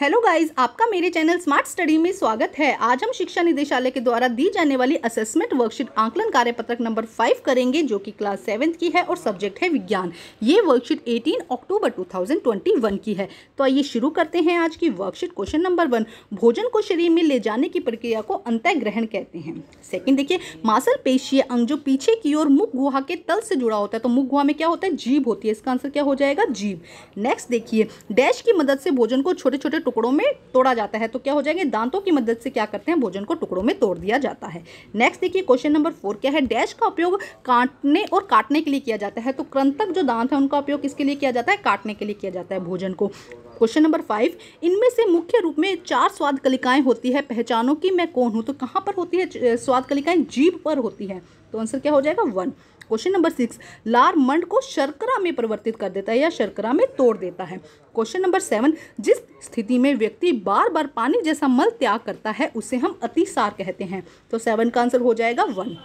hello guys आपका मेरे channel smart study में स्वागत है आज हम शिक्षा निदेशालय के द्वारा दी जाने वाली असेसमेंट वर्कशीट आंकलन कार्यपत्रक नंबर फाइव करेंगे जो कि क्लास सेवेंथ की है और सब्जेक्ट है विज्ञान ये वर्कशीट 18 अक्टूबर 2021 की है तो आइए शुरू करते हैं आज की वर्कशीट क्वेश्चन नंबर वन भोजन को शरीर में ले जाने की प्रक्रिया को अंत ग्रहण कहते हैं सेकेंड देखिए मासल पेशीय अंग जो पीछे की ओर मुख गुहा के तल से जुड़ा होता है तो मुख गुहा में क्या होता है जीभ होती है इसका आंसर क्या हो जाएगा जीभ नेक्स्ट देखिए डैश की मदद से भोजन को छोटे छोटे टुकड़ों में तोड़ा जाता है तो क्या हो जाएंगे दांतों की मदद से क्या करते हैं भोजन को टुकड़ों में तोड़ दिया जाता है नेक्स्ट देखिए क्वेश्चन नंबर फोर क्या है डैश का उपयोग काटने और काटने के लिए किया जाता है तो क्रंतक जो दांत है उनका उपयोग किसके लिए किया जाता है काटने के लिए किया जाता है भोजन को क्वेश्चन नंबर फाइव इनमें से मुख्य रूप में चार स्वाद कलिकाएं होती है पहचानो कि मैं कौन हूं तो कहां पर होती है स्वाद कलिकाएं जीभ पर होती है तो आंसर क्या हो जाएगा वन क्वेश्चन नंबर सिक्स लार मंड को शर्करा में परिवर्तित कर देता है या शर्करा में तोड़ देता है क्वेश्चन नंबर सेवन जिस स्थिति में व्यक्ति बार बार पानी जैसा मल त्याग करता है उसे हम अतिसार कहते हैं तो सेवन का आंसर हो जाएगा वन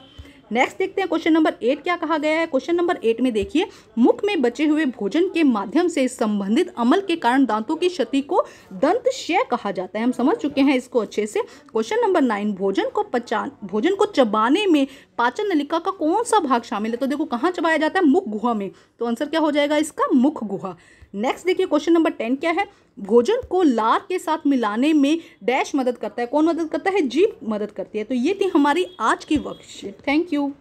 नेक्स्ट देखते हैं क्वेश्चन नंबर एट क्या कहा गया है क्वेश्चन नंबर एट में देखिए मुख में बचे हुए भोजन के माध्यम से संबंधित अमल के कारण दांतों की क्षति को दंत क्षय कहा जाता है हम समझ चुके हैं इसको अच्छे से क्वेश्चन नंबर नाइन भोजन को पचान भोजन को चबाने में पाचन नलिका का कौन सा भाग शामिल है तो देखो कहाँ चबाया जाता है मुख गुहा में तो आंसर क्या हो जाएगा इसका मुख गुहा नेक्स्ट देखिए क्वेश्चन नंबर टेन क्या है भोजन को लार के साथ मिलाने में डैश मदद करता है कौन मदद करता है जीप मदद करती है तो ये थी हमारी आज की वर्कशीट थैंक यू